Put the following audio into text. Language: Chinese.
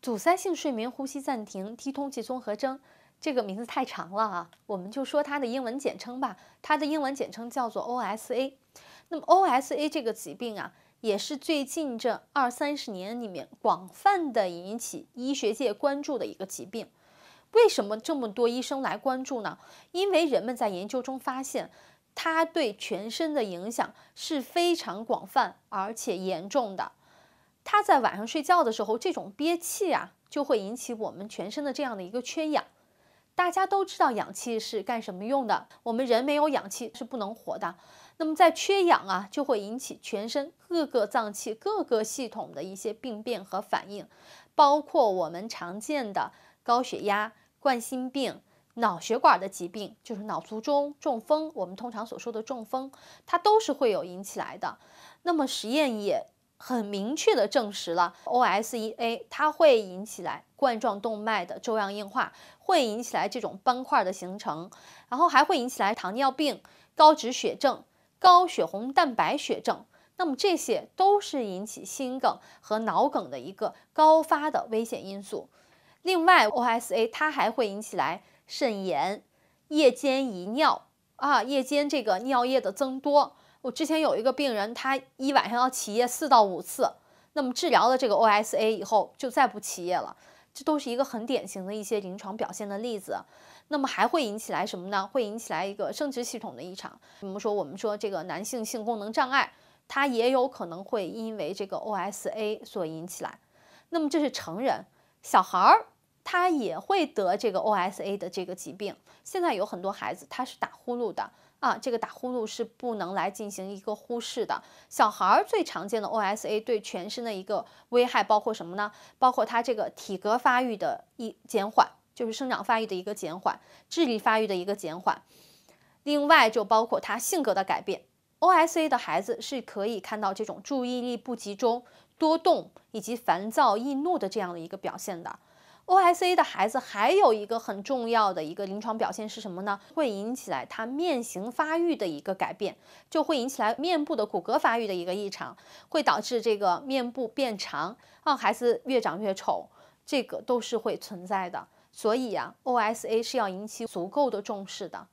阻塞性睡眠呼吸暂停低通气综合征，这个名字太长了啊，我们就说它的英文简称吧。它的英文简称叫做 OSA。那么 OSA 这个疾病啊，也是最近这二三十年里面广泛的引起医学界关注的一个疾病。为什么这么多医生来关注呢？因为人们在研究中发现，它对全身的影响是非常广泛而且严重的。他在晚上睡觉的时候，这种憋气啊，就会引起我们全身的这样的一个缺氧。大家都知道氧气是干什么用的，我们人没有氧气是不能活的。那么在缺氧啊，就会引起全身各个脏器、各个系统的一些病变和反应，包括我们常见的高血压、冠心病、脑血管的疾病，就是脑卒中、中风，我们通常所说的中风，它都是会有引起来的。那么实验也。很明确的证实了，OSA 它会引起来冠状动脉的粥样硬化，会引起来这种斑块的形成，然后还会引起来糖尿病、高脂血症、高血红蛋白血症，那么这些都是引起心梗和脑梗的一个高发的危险因素。另外，OSA 它还会引起来肾炎、夜间遗尿啊，夜间这个尿液的增多。我之前有一个病人，他一晚上要起夜四到五次，那么治疗了这个 OSA 以后就再不起夜了，这都是一个很典型的一些临床表现的例子。那么还会引起来什么呢？会引起来一个生殖系统的异常，比如说我们说这个男性性功能障碍，他也有可能会因为这个 OSA 所引起来。那么这是成人，小孩儿他也会得这个 OSA 的这个疾病。现在有很多孩子他是打呼噜的。啊，这个打呼噜是不能来进行一个忽视的。小孩儿最常见的 OSA 对全身的一个危害包括什么呢？包括他这个体格发育的一减缓，就是生长发育的一个减缓，智力发育的一个减缓。另外就包括他性格的改变。OSA 的孩子是可以看到这种注意力不集中、多动以及烦躁易怒的这样的一个表现的。OSA 的孩子还有一个很重要的一个临床表现是什么呢？会引起来他面型发育的一个改变，就会引起来面部的骨骼发育的一个异常，会导致这个面部变长，让孩子越长越丑，这个都是会存在的。所以啊，OSA 是要引起足够的重视的。